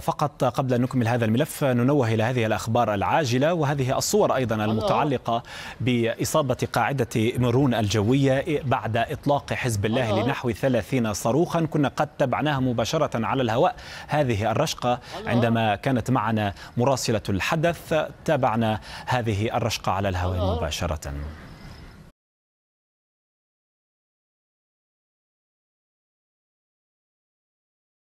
فقط قبل أن نكمل هذا الملف ننوه إلى هذه الأخبار العاجلة وهذه الصور أيضا المتعلقة بإصابة قاعدة مرون الجوية بعد إطلاق حزب الله لنحو 30 صاروخا كنا قد تبعناها مباشرة على الهواء هذه الرشقة عندما كانت معنا مراسلة الحدث تابعنا هذه الرشقة على الهواء مباشرة